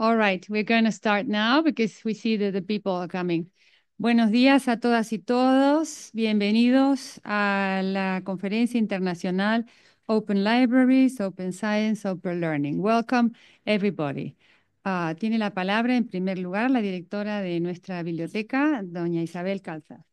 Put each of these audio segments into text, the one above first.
All right, we're going to start now because we see that the people are coming. Buenos días a todas y todos. Bienvenidos a la conferencia internacional Open Libraries, Open Science, Open Learning. Welcome, everybody. Ah, tiene la palabra en primer lugar la directora de nuestra biblioteca, doña Isabel Calza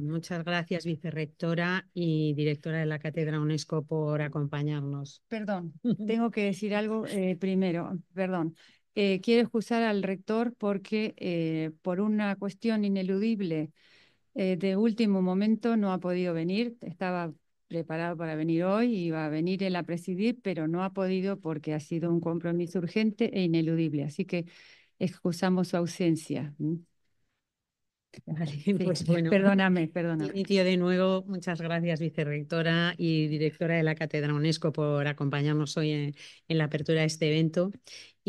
muchas gracias, vicerrectora y directora de la Cátedra UNESCO, por acompañarnos. Perdón, tengo que decir algo eh, primero, perdón. Eh, quiero excusar al rector porque eh, por una cuestión ineludible de último momento no ha podido venir. Estaba preparado para venir hoy, y iba a venir él a presidir, pero no ha podido porque ha sido un compromiso urgente e ineludible. Así que excusamos su ausencia. Vale, pues Perdóname, perdóname. Inicio de nuevo. Muchas gracias, vicerrectora y directora de la Cátedra UNESCO, por acompañarnos hoy en, la apertura de este evento.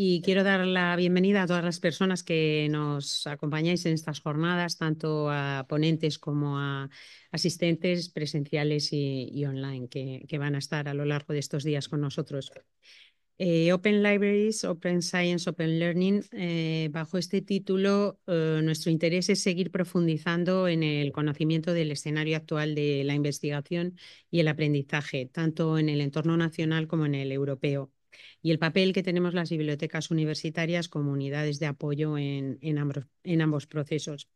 Y quiero dar la bienvenida a todas las personas que nos acompañáis en estas jornadas, tanto a ponentes como a asistentes presenciales y, online que, que van a estar a lo largo de estos días con nosotros. Eh, open Libraries, Open Science, Open Learning. Eh, bajo este título, eh, nuestro interés es seguir profundizando en el conocimiento del escenario actual de la investigación y el aprendizaje, tanto en el entorno nacional como en el europeo, y el papel que tenemos las bibliotecas universitarias como unidades de apoyo en ambos procesos.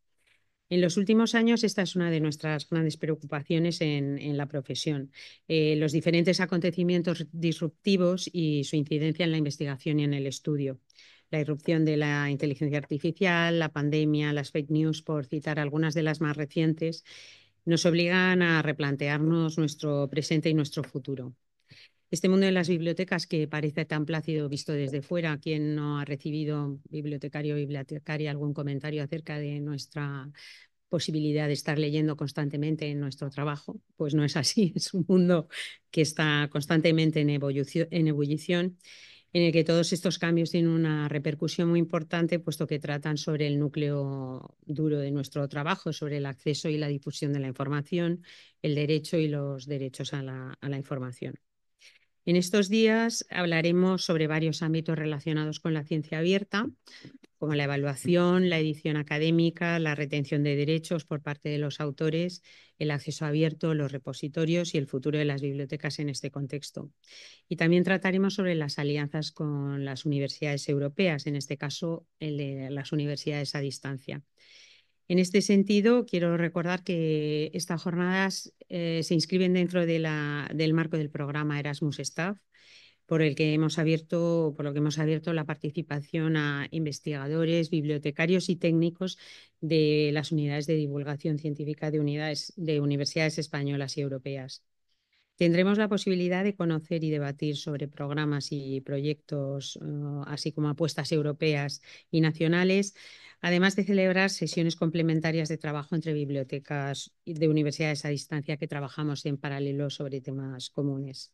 En los últimos años, esta es una de nuestras grandes preocupaciones en, la profesión. Eh, los diferentes acontecimientos disruptivos y su incidencia en la investigación y en el estudio la irrupción de la inteligencia artificial, la pandemia, las fake news, por citar algunas de las más recientes, nos obligan a replantearnos nuestro presente y nuestro futuro este mundo de las bibliotecas que parece tan plácido visto desde fuera, ¿quién no ha recibido, bibliotecario o bibliotecaria, algún comentario acerca de nuestra posibilidad de estar leyendo constantemente en nuestro trabajo? Pues no es así, es un mundo que está constantemente en ebullición, en ebullición en el que todos estos cambios tienen una repercusión muy importante, puesto que tratan sobre el núcleo duro de nuestro trabajo, sobre el acceso y la difusión de la información, el derecho y los derechos a la información. En estos días hablaremos sobre varios ámbitos relacionados con la ciencia abierta, como la evaluación, la edición académica, la retención de derechos por parte de los autores, el acceso abierto, los repositorios y el futuro de las bibliotecas en este contexto. Y también trataremos sobre las alianzas con las universidades europeas, en este caso las universidades a distancia. En este sentido, quiero recordar que estas jornadas eh, se inscriben dentro del marco del programa Erasmus Staff, por el que hemos abierto, por lo que hemos abierto la participación a investigadores, bibliotecarios y técnicos de las unidades de divulgación científica de unidades de universidades españolas y europeas. Tendremos la posibilidad de conocer y debatir sobre programas y proyectos, eh, así como apuestas europeas y nacionales además de celebrar sesiones complementarias de trabajo entre bibliotecas de universidades a distancia que trabajamos en paralelo sobre temas comunes.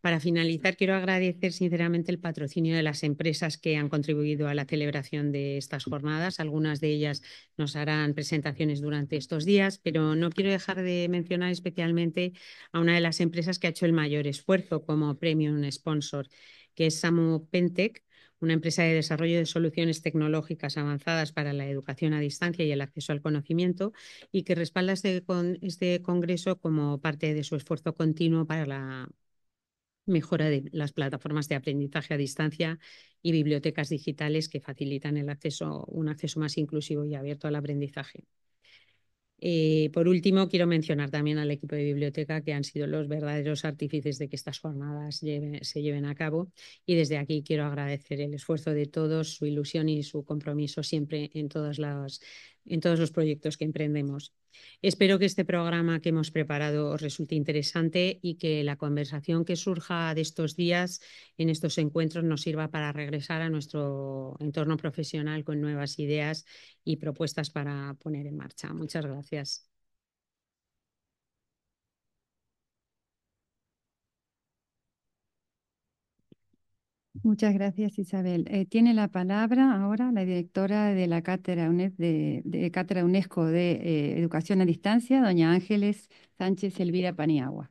Para finalizar, quiero agradecer sinceramente el patrocinio de las empresas que han contribuido a la celebración de estas jornadas. Algunas de ellas nos harán presentaciones durante estos días, pero no quiero dejar de mencionar especialmente a una de las empresas que ha hecho el mayor esfuerzo como premium sponsor, que es Samu Pentec, una empresa de desarrollo de soluciones tecnológicas avanzadas para la educación a distancia y el acceso al conocimiento, y que respalda este, este, congreso como parte de su esfuerzo continuo para la mejora de las plataformas de aprendizaje a distancia y bibliotecas digitales que facilitan el acceso, un acceso más inclusivo y abierto al aprendizaje. Eh, por último, quiero mencionar también al equipo de biblioteca que han sido los verdaderos artífices de que estas jornadas se lleven a cabo y desde aquí quiero agradecer el esfuerzo de todos, su ilusión y su compromiso siempre en todas las, en todos los proyectos que emprendemos. Espero que este programa que hemos preparado os resulte interesante y que la conversación que surja de estos días en estos encuentros nos sirva para regresar a nuestro entorno profesional con nuevas ideas y propuestas para poner en marcha. Muchas gracias. Muchas gracias, Isabel. Eh, tiene la palabra ahora la directora de la Cátedra, de, UNESCO de eh, Educación a Distancia, doña Ángeles Sánchez Elvira Paniagua.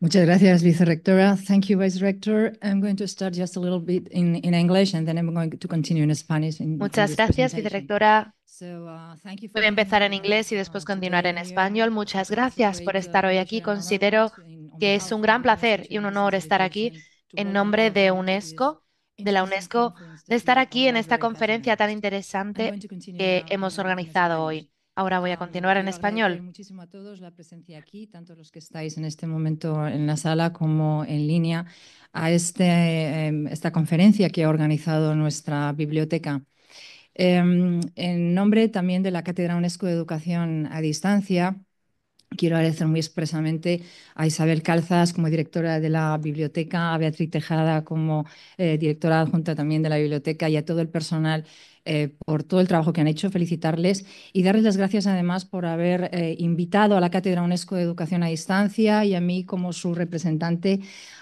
Muchas gracias, vicerectora. Thank you, Vice I'm going to start just a little bit in, in English and then I'm going to continue in Spanish. Muchas gracias, vicerectora. Uh, Voy a empezar en inglés y después uh, continuar en español. Muchas gracias por estar hoy aquí. Considero que es un gran placer y un honor estar aquí en nombre de UNESCO, de la UNESCO, de estar aquí en esta conferencia tan interesante que hemos organizado hoy. Ahora voy a continuar en español. Eh, muchísimo a todos la presencia aquí, tanto los que estáis en este momento en la sala como en línea, a este, em, esta conferencia que ha organizado nuestra biblioteca. Em, en nombre también de la Cátedra UNESCO de Educación a Distancia, Quiero agradecer muy expresamente a Isabel Calzas como directora de la biblioteca, a Beatriz Tejada como eh, directora adjunta también de la biblioteca y a todo el personal eh, por todo el trabajo que han hecho, felicitarles y darles las gracias además por haber eh, invitado a la Cátedra UNESCO de Educación a Distancia y a mí como su representante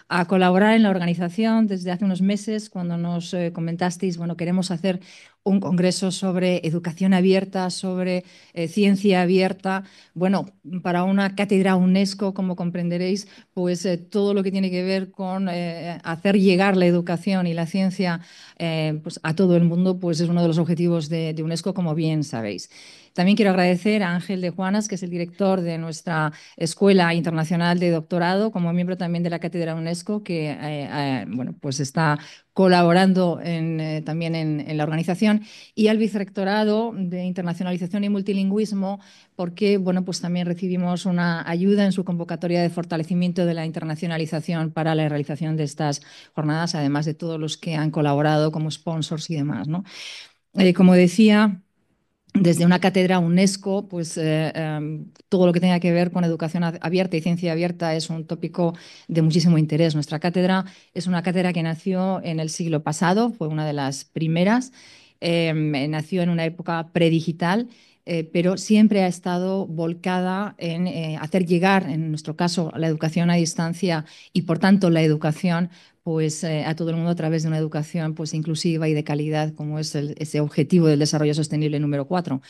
a colaborar en la organización desde hace unos meses cuando nos eh, comentasteis, bueno, queremos hacer un congreso sobre educación abierta, sobre ciencia abierta. Bueno, para una cátedra UNESCO, como comprenderéis, pues todo lo que tiene que ver con hacer llegar la educación y la ciencia pues, a todo el mundo, pues es uno de los objetivos de, UNESCO, como bien sabéis. También quiero agradecer a Ángel de Juanas, que es el director de nuestra Escuela Internacional de Doctorado, como miembro también de la Cátedra UNESCO, que eh, eh, bueno, pues está colaborando eh, también en, en, la organización, y al Vicerrectorado de Internacionalización y Multilingüismo, porque bueno, pues también recibimos una ayuda en su convocatoria de fortalecimiento de la internacionalización para la realización de estas jornadas, además de todos los que han colaborado como sponsors y demás. ¿no? Eh, como decía, desde una cátedra UNESCO, pues eh, em, todo lo que tenga que ver con educación abierta y ciencia abierta es un tópico de muchísimo interés. Nuestra cátedra es una cátedra que nació en el siglo pasado, fue una de las primeras, em, nació en una época predigital. Eh, pero siempre ha estado volcada en hacer llegar, en nuestro caso, la educación a distancia y, por tanto, la educación pues eh, a todo el mundo a través de una educación pues inclusiva y de calidad, como es ese objetivo del desarrollo sostenible número 4.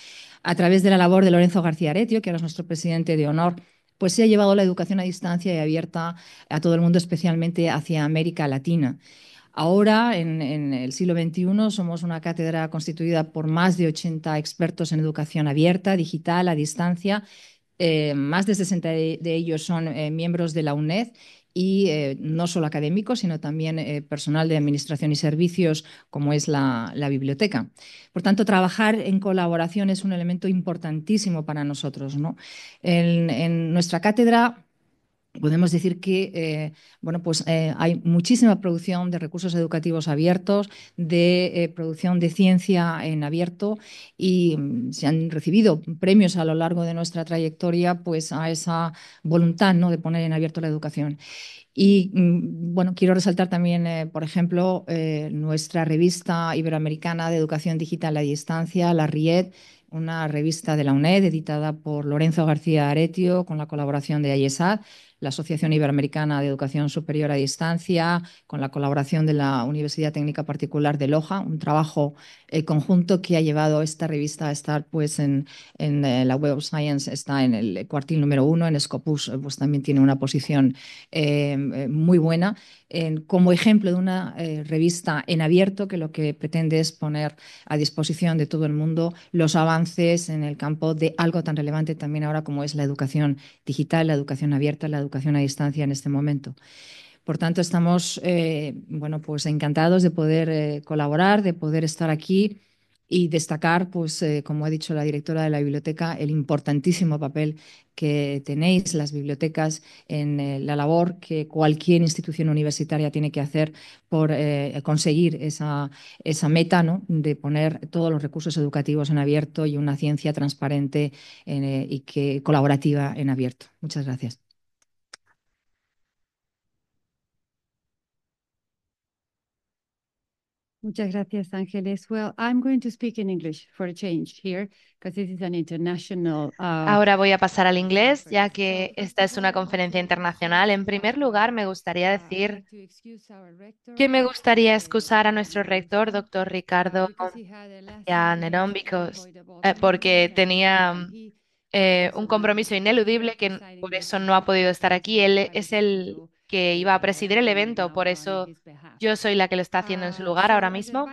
A través de la labor de Lorenzo García Aretio, que ahora es nuestro presidente de honor, pues se ha llevado la educación a distancia y abierta a todo el mundo, especialmente hacia América Latina. Ahora, en, el siglo XXI, somos una cátedra constituida por más de 80 expertos en educación abierta, digital, a distancia. Eh, más de 60 de, ellos son eh, miembros de la UNED y eh, no solo académicos, sino también eh, personal de administración y servicios, como es la, biblioteca. Por tanto, trabajar en colaboración es un elemento importantísimo para nosotros. en nuestra cátedra podemos decir que eh, pues, eh, hay muchísima producción de recursos educativos abiertos, de eh, producción de ciencia en abierto y mm, se han recibido premios a lo largo de nuestra trayectoria pues, a esa voluntad de poner en abierto la educación. Y mm, bueno, quiero resaltar también, por ejemplo, nuestra revista iberoamericana de educación digital a distancia, la RIED, una revista de la UNED editada por Lorenzo García Aretio con la colaboración de IESAD, la Asociación Iberoamericana de Educación Superior a Distancia, con la colaboración de la Universidad Técnica Particular de Loja, un trabajo eh, conjunto que ha llevado esta revista a estar pues, en, eh, la Web of Science, está en el cuartil número uno, en Scopus eh, pues, también tiene una posición muy buena como ejemplo de una eh, revista en abierto que lo que pretende es poner a disposición de todo el mundo los avances en el campo de algo tan relevante también ahora como es la educación digital, la educación abierta, la educación a distancia en este momento. Por tanto, estamos eh, pues encantados de poder eh, colaborar, de poder estar aquí y destacar, pues, eh, como ha dicho la directora de la biblioteca, el importantísimo papel que tenéis las bibliotecas en eh, la labor que cualquier institución universitaria tiene que hacer por eh, conseguir esa, esa meta ¿no? de poner todos los recursos educativos en abierto y una ciencia transparente y que, colaborativa en abierto. Muchas gracias. Muchas gracias, Ángeles. Well, I'm going to speak in English for a change here, because this is an international. Uh, Ahora voy a pasar al inglés, ya que esta es una conferencia internacional. En primer lugar, me gustaría decir que me gustaría excusar a nuestro rector, doctor Ricardo Nerón, eh, porque tenía mm, eh, un compromiso ineludible que por eso no ha podido estar aquí. Él es el que iba a presidir el evento, por eso yo soy la que lo está haciendo en su lugar ahora mismo.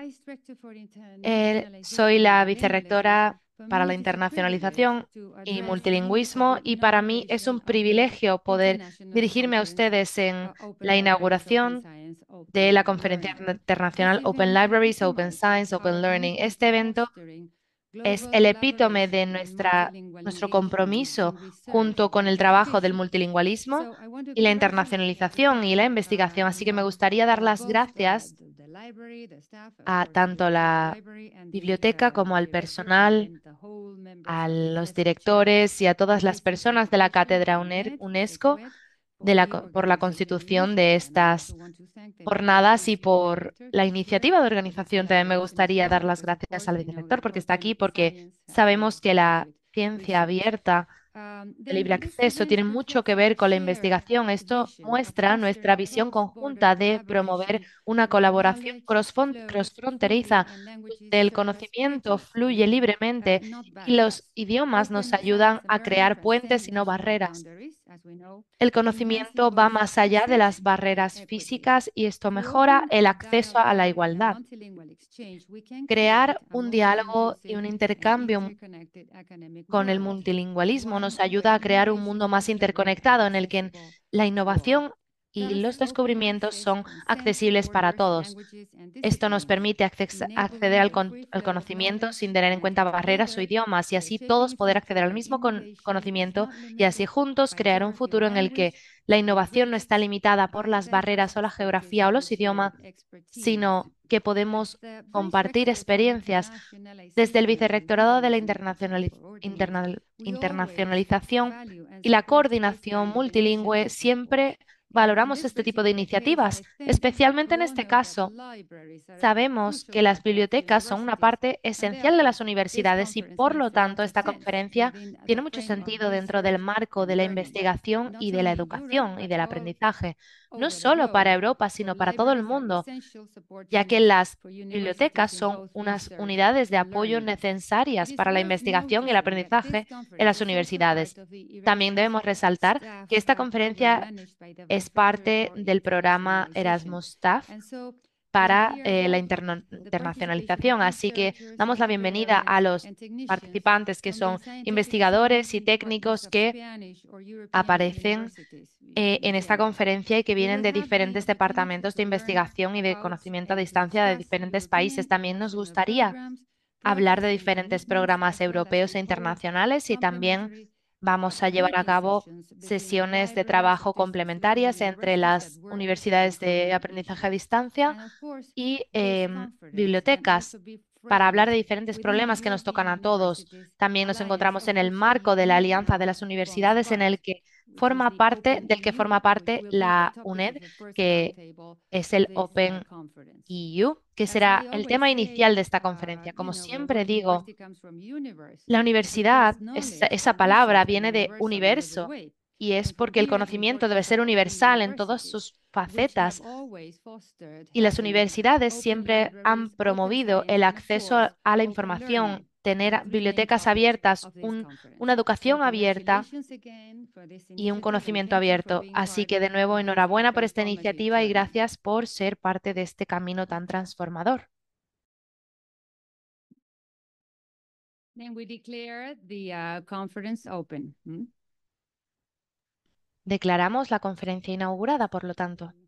Eh, soy la vicerrectora para la internacionalización y multilingüismo y para mí es un privilegio poder dirigirme a ustedes en la inauguración de la conferencia internacional Open Libraries, Open Science, Open Learning. Este evento es el epítome de nuestro compromiso junto con el trabajo del multilingualismo y la internacionalización y la uh, investigación. Así que me gustaría dar las gracias a tanto la biblioteca uh, como al personal, a los directores y a todas las personas de la Cátedra UNESCO de la, por la constitución de estas jornadas y por la iniciativa de organización. También me gustaría dar las gracias al director porque está aquí, porque sabemos que la ciencia abierta, el libre acceso, tiene mucho que ver con la investigación. Esto muestra nuestra visión conjunta de promover una colaboración crossfronteriza donde el conocimiento fluye libremente y los idiomas nos ayudan a crear puentes y no barreras. El conocimiento va más allá de las barreras físicas y esto mejora el acceso a la igualdad. Crear un diálogo y un intercambio con el multilingualismo nos ayuda a crear un mundo más interconectado en el que la innovación y los descubrimientos son accesibles para todos. Esto nos permite acceder al, conocimiento sin tener en cuenta barreras o idiomas y así todos poder acceder al mismo conocimiento y así juntos crear un futuro en el que la innovación no está limitada por las barreras o la geografía o los idiomas, sino que podemos compartir experiencias. Desde el Vicerrectorado de la Internacionalización y la Coordinación Multilingüe siempre Valoramos este tipo de iniciativas, especialmente en este caso. Sabemos que las bibliotecas son una parte esencial de las universidades y, por lo tanto, esta conferencia tiene mucho sentido dentro del marco de la investigación y de la educación y del aprendizaje, no solo para Europa, sino para todo el mundo, ya que las bibliotecas son unas unidades de apoyo necesarias para la investigación y el aprendizaje en las universidades. También debemos resaltar que esta conferencia es es parte del programa Erasmus TAF para eh, la internacionalización. Así que damos la bienvenida a los participantes que son investigadores y técnicos que aparecen eh, en esta conferencia y que vienen de diferentes departamentos de investigación y de conocimiento a distancia de diferentes países. También nos gustaría hablar de diferentes programas europeos e internacionales y también Vamos a llevar a cabo sesiones de trabajo complementarias entre las universidades de aprendizaje a distancia y em, bibliotecas para hablar de diferentes problemas que nos tocan a todos. También nos encontramos en el marco de la Alianza de las Universidades en el que forma parte del que forma parte la UNED, que es el Open EU, e que será el tema inicial de esta uh, conferencia. Como siempre digo, la universidad, esa, esa palabra viene de universo y es porque el conocimiento debe ser universal en todas sus facetas y las universidades siempre han promovido el acceso a la información tener bibliotecas abiertas, una educación abierta y un conocimiento abierto. Así que de nuevo, enhorabuena por esta iniciativa y gracias por ser parte de este camino tan transformador. Uh, hmm? Declaramos la conferencia inaugurada, por lo tanto.